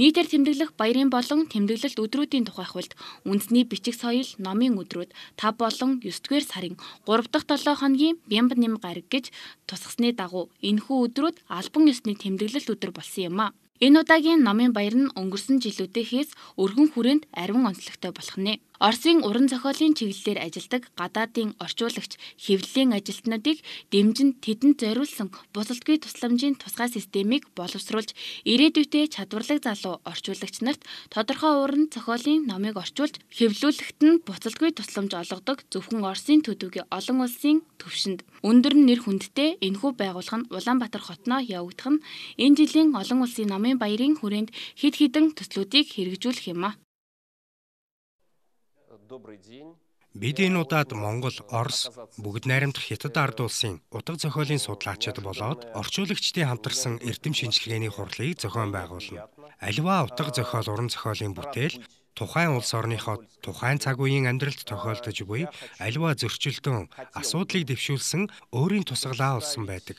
Нийтээр тэмдэглэх баярын болон тэмдэглэлт өдрүүдийн тухай хуулд үндэсний бичиг соёл номын өдрүүд 5 болон 9 дугаар сарын 3 дахь 7 хоногийн Бямб нэм гариг гэж тусгасны дагуу энэхүү өдрүүд албан ёсны тэмдэглэлт өдөр болсон юм а. Энэ удаагийн номын баяр нь өнгөрсөн жилүүдээс өргөн хүрээнд ариун онцлогтой болох нь. Оросын уран зохиолын чиглэлээр ажилладаг гадаадын орчуулагч хэвлэлийн ажилтнуудыг дэмжин тэдэнд зориулсан бусалдгүй тусламжийн тусгай системийг боловсруулж ирээдүйтэй чадварлаг залуу орчуулагч нарт тодорхой уран зохиолын номыг орчуулж хэвлүүлэхэд нь бусалдгүй тусламж олгодог зөвхөн Оросын төдийгүй олон улсын төвшөнд өндөр нэр хүндтэй энэхүү байгууллага нь Улаанбаатар хотноо явагдах нь энэ жилийн олон улсын намын баярын хүрээнд хид хідэн төслүүдийг хэрэгжүүлэх юм а. Бид энэ удаад Монгол, Орос бүгд найрамдах хятад ард улсын утга зохиолын судлаачид болоод орчуулагчдын хамтарсан эрдэм шинжилгээний хурлыг зохион байгуулна. Аливаа утга зохиол уран зохиолын бүтээл тухайн улс орныхоо тухайн цаг үеийн амьдралд тохиолдож буй аливаа зөрчилдөөн асуудлыг дэвшүүлсэн өөрийн тусгалаа олсон байдаг.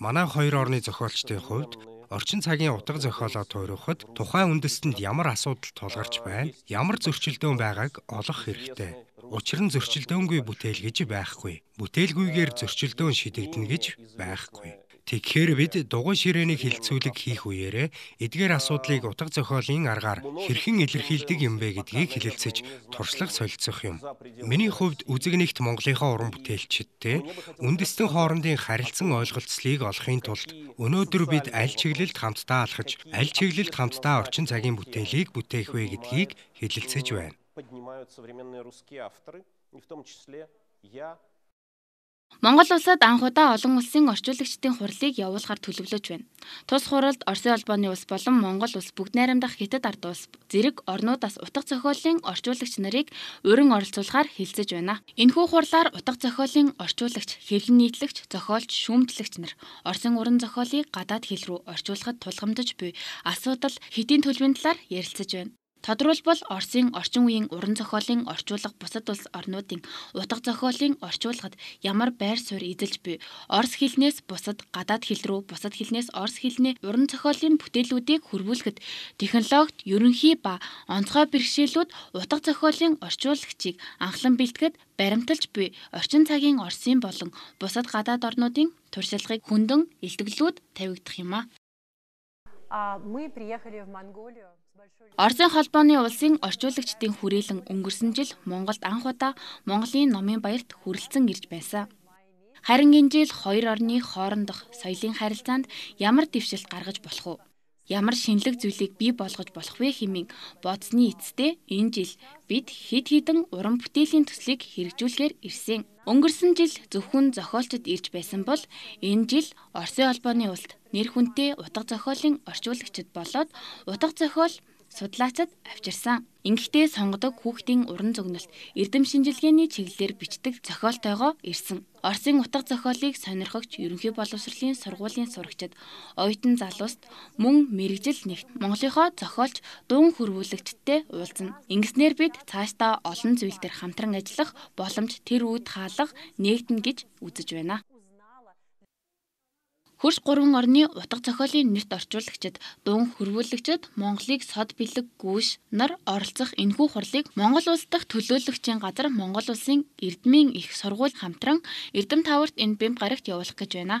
Манай хоёр орны зохиолчдын хувьд орчин цагийн утга зохиолоо туурхад тухайн үндэстэнд ямар асуудал тулгарч байна, ямар зөрчилдөөн байгааг олох хэрэгтэй. Учир нь зөрчилдөөнгүй бүтээл гэж байхгүй. Бүтээлгүйгээр зөрчилдөөн шидэгдэнэ гэж байхгүй. Тэгэхээр бид дугуй ширээний хилцүүлэг хийх үеэрээ эдгээр асуудлыг утга зохиолын аргаар хэрхэн илэрхийлдэг юм бэ гэдгийг хэлэлцэж туршлага солилцох юм. Миний хувьд үзэг нэгт Монголынхаа уран бүтээлчдтэй үндэстэн хоорондын харилцан ойлголцлыг олохын тулд өнөөдөр бид аль чиглэлд хамтдаа алхаж, аль чиглэлд хамтдаа орчин цагийн бүтээлийг бүтээх вэ гэдгийг хэлэлцэж байна. Поднимают современные русские авторы, и в том числе я Монгол улсад анх удаа олон улсын орчуулагчдын хурлыг явуулахар төлөвлөж байна. Тус хуралд Оросын холбооны улс болон Монгол улс бүгд найрамдах хятад ард улс зэрэг орнуудаас утга зохиолын орчуулагч нарыг уран оролцуулахар хэлцэж байна. Энэхүү хурлаар утга зохиолын орчуулагч, хэвлэн нийтлэгч, зохиолч, шүүмжлэгч нар Оросын уран зохиолыг гадаад хэл рүү орчуулахад тулгамдж буй асуудал хэдийн төлөвийн талаар ярилцаж байна. Тодорхойлбол Оросын орчин үеийн уран зохиолын орчуулга бусад улс орнуудын утга зохиолын орчуулгад ямар байр суурь эзэлж буй Орос хэлнээс бусад гадаад хэл рүү бусад хэлнээс Орос хэлний уран зохиолын бүтээлүүдийг хөрвүүлэхэд технологид ерөнхий ба онцгой бэрхшээлүүд утга зохиолын орчуулагчийг анхлан бэлтгэд баримталж буй орчин цагийн Оросын болон бусад гадаад орнуудын туршилгыг хүндэн илтгэлүүд тавигдах юм а. Орсын холбооны улсын орчуулагчдын хүрээлэн өнгөрсөн жил Монголд анх удаа Монголын номын баярт хүрэлцэн ирж байсан. Харин энэ жил хоёр орны хоорондох соёлын харилцаанд ямар дэвшилт гаргаж болох вэ? ямар шинэлэг зүйлийг бий болгож болох вэ хэмээн бодсны эцэстээ энэ жил бид хид хідэн уран бүтээлийн төслийг хэрэгжүүлэхээр ирсэн. Өнгөрсөн жил зөвхөн зохиолчд ирж байсан бол энэ жил Оросын холбооны улс нэр хүнтэй утга зохиолын орчуулагчид болоод утга зохиол судлаачид авчирсан. Ингэхдээ сонгодог хүүхдийн уран зөгнөлт эрдэм шинжилгээний чиглэлээр бичдэг зохиолтойгоо ирсэн. Орсын утга зохиолыг сонирхогч ерөнхий боловсролын сургуулийн сурагчид оюутан залууст мөн мэрэгжил нэгт Монголынхоо зохиолч дуун хөрвүүлэгчтэй уулзна. Ингэснээр бид цаашдаа олон зүйл дээр хамтран ажиллах боломж тэр үед хаалга нээгдэнэ гэж үзэж байна. Хөрш гурван орны утга зохиолын нэрт орчуулагчид, дуун хөрвүүлэгчид Монголыг сод бэлэг гүүш нар оролцох энэхүү хурлыг Монгол улс дахь төлөөлөгчийн газар Монгол улсын Эрдмийн их сургууль хамтран Эрдэм таврт энэ бэмт гарагт явуулах гэж байна.